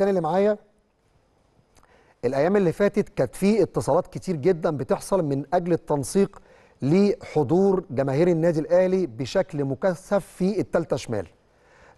الثاني اللي معايا الايام اللي فاتت كانت في اتصالات كتير جدا بتحصل من اجل التنسيق لحضور جماهير النادي الاهلي بشكل مكثف في الثالثه شمال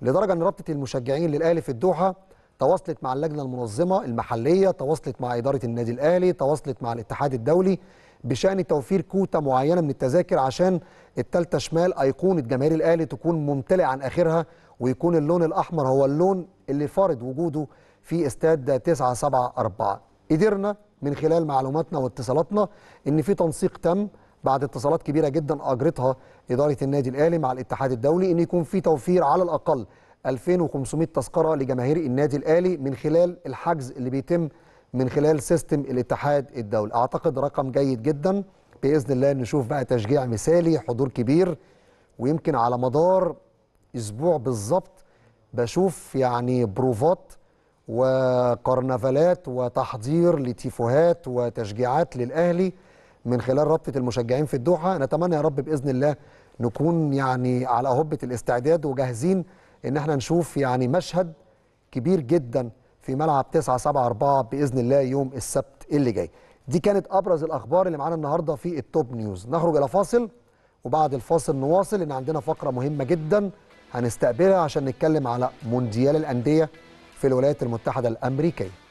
لدرجه ان رابطه المشجعين للاهلي في الدوحه تواصلت مع اللجنه المنظمه المحليه تواصلت مع اداره النادي الاهلي تواصلت مع الاتحاد الدولي بشان توفير كوتا معينه من التذاكر عشان الثالثه شمال ايقونه جماهير الاهلي تكون ممتلئه عن اخرها ويكون اللون الاحمر هو اللون اللي فارض وجوده في استاد 974 قدرنا من خلال معلوماتنا واتصالاتنا ان في تنسيق تم بعد اتصالات كبيره جدا اجرتها اداره النادي الاهلي مع الاتحاد الدولي ان يكون في توفير على الاقل 2500 تذكره لجماهير النادي الاهلي من خلال الحجز اللي بيتم من خلال سيستم الاتحاد الدولي اعتقد رقم جيد جدا باذن الله نشوف بقى تشجيع مثالي حضور كبير ويمكن على مدار اسبوع بالظبط بشوف يعني بروفات وكرنفالات وتحضير لتيفوهات وتشجيعات للأهلي من خلال رابطة المشجعين في الدوحة نتمنى يا رب بإذن الله نكون يعني على هبة الاستعداد وجاهزين إن احنا نشوف يعني مشهد كبير جدا في ملعب 9 7 4 بإذن الله يوم السبت اللي جاي دي كانت أبرز الأخبار اللي معانا النهاردة في التوب نيوز نخرج إلى فاصل وبعد الفاصل نواصل إن عندنا فقرة مهمة جدا هنستقبلها عشان نتكلم على مونديال الأندية في الولايات المتحدة الأمريكية